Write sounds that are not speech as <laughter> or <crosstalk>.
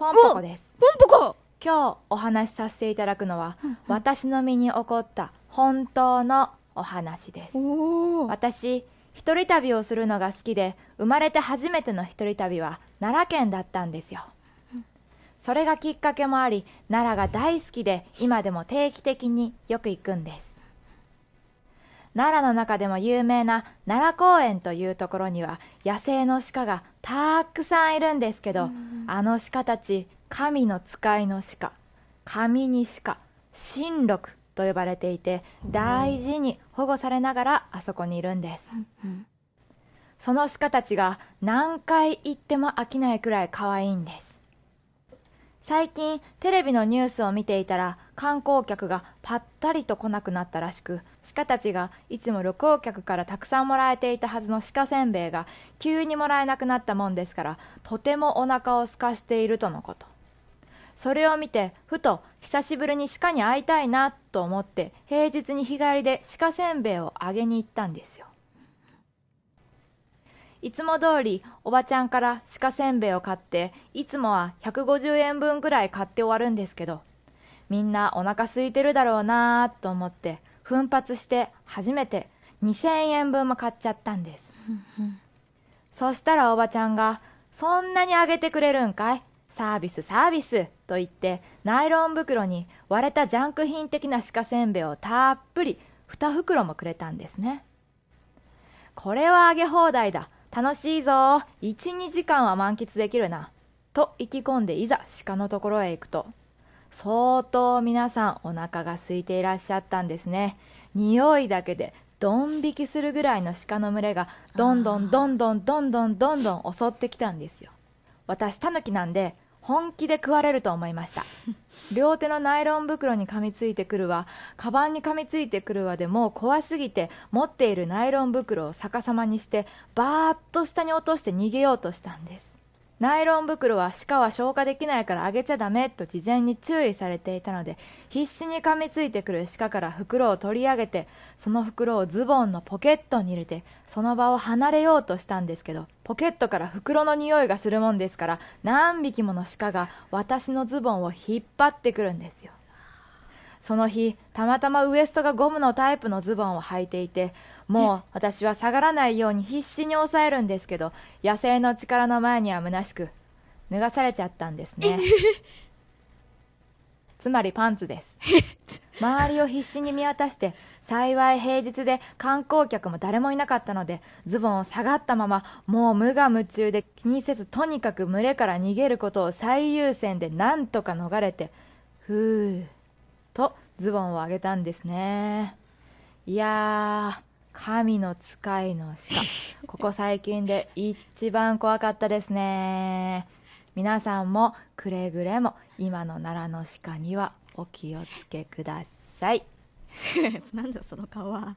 ポンポコですポンポコ今日お話しさせていただくのは、うんうん、私の身に起こった本当のお話です私一人旅をするのが好きで生まれて初めての一人旅は奈良県だったんですよそれがきっかけもあり奈良が大好きで今でも定期的によく行くんです奈良の中でも有名な奈良公園というところには野生の鹿がたくさんいるんですけど、うん、あの鹿たち神の使いの鹿神に鹿神鹿と呼ばれていて大事に保護されながらあそこにいるんです、うんうん、その鹿たちが何回行っても飽きないくらい可愛いんです最近テレビのニュースを見ていたら観光客がぱったりと来なくなったらしく鹿たちがいつも旅行客からたくさんもらえていたはずの鹿せんべいが急にもらえなくなったもんですからとてもお腹を空かしているとのことそれを見てふと久しぶりに鹿に会いたいなと思って平日に日帰りで鹿せんべいをあげに行ったんですよいつも通りおばちゃんから鹿せんべいを買っていつもは150円分ぐらい買って終わるんですけどみんなお腹空いてるだろうなと思って奮発して初めて2000円分も買っちゃったんですそしたらおばちゃんが「そんなにあげてくれるんかいサービスサービス」と言ってナイロン袋に割れたジャンク品的な鹿せんべいをたっぷり2袋もくれたんですねこれはあげ放題だ楽しいぞ12時間は満喫できるなと意気込んでいざ鹿のところへ行くと相当皆さんお腹が空いていらっしゃったんですね匂いだけでドン引きするぐらいの鹿の群れがどんどんどんどんどんどんどん襲ってきたんですよ私タヌキなんで本気で食われると思いました <laughs> 両手のナイロン袋に噛みついてくるわカバンに噛みついてくるわでも怖すぎて持っているナイロン袋を逆さまにしてバーッと下に落として逃げようとしたんですナイロン袋は鹿は消化できないからあげちゃダメと事前に注意されていたので必死に噛みついてくる鹿から袋を取り上げてその袋をズボンのポケットに入れてその場を離れようとしたんですけどポケットから袋の匂いがするもんですから何匹もの鹿が私のズボンを引っ張ってくるんですよその日たまたまウエストがゴムのタイプのズボンを履いていてもう私は下がらないように必死に抑えるんですけど野生の力の前には虚しく脱がされちゃったんですね <laughs> つまりパンツです周りを必死に見渡して幸い平日で観光客も誰もいなかったのでズボンを下がったままもう無我夢中で気にせずとにかく群れから逃げることを最優先で何とか逃れてふぅ。とズボンを上げたんですねいや神の使いの鹿ここ最近で一番怖かったですね皆さんもくれぐれも今の奈良の鹿にはお気をつけください <laughs> なんだその顔は